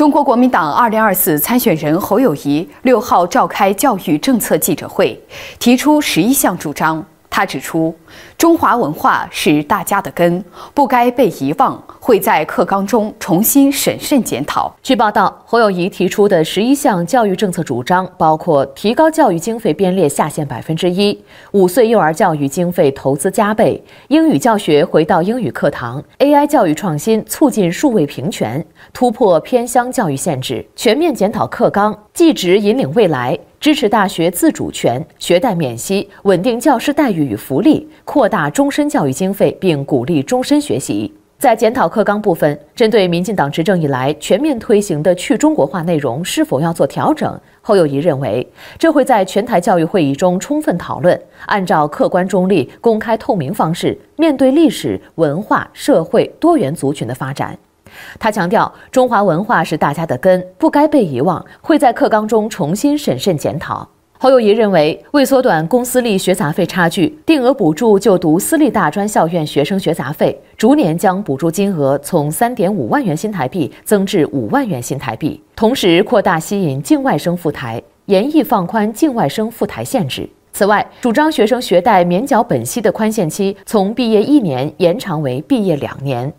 中国国民党二零二四参选人侯友谊六号召开教育政策记者会，提出十一项主张。他指出，中华文化是大家的根，不该被遗忘，会在课纲中重新审慎检讨。据报道，侯友谊提出的十一项教育政策主张包括：提高教育经费编列下限百分之一，五岁幼儿教育经费投资加倍，英语教学回到英语课堂，AI 教育创新促进数位平权，突破偏乡教育限制，全面检讨课纲。既直引领未来，支持大学自主权，学贷免息，稳定教师待遇与福利，扩大终身教育经费，并鼓励终身学习。在检讨课纲部分，针对民进党执政以来全面推行的去中国化内容是否要做调整，侯友谊认为，这会在全台教育会议中充分讨论，按照客观、中立、公开、透明方式，面对历史文化、社会多元族群的发展。他强调，中华文化是大家的根，不该被遗忘，会在课纲中重新审慎检讨。侯友谊认为，为缩短公私立学杂费差距，定额补助就读私立大专校院学生学杂费，逐年将补助金额从三点五万元新台币增至五万元新台币，同时扩大吸引境外生赴台，严易放宽境外生赴台限制。此外，主张学生学贷免缴本息的宽限期从毕业一年延长为毕业两年。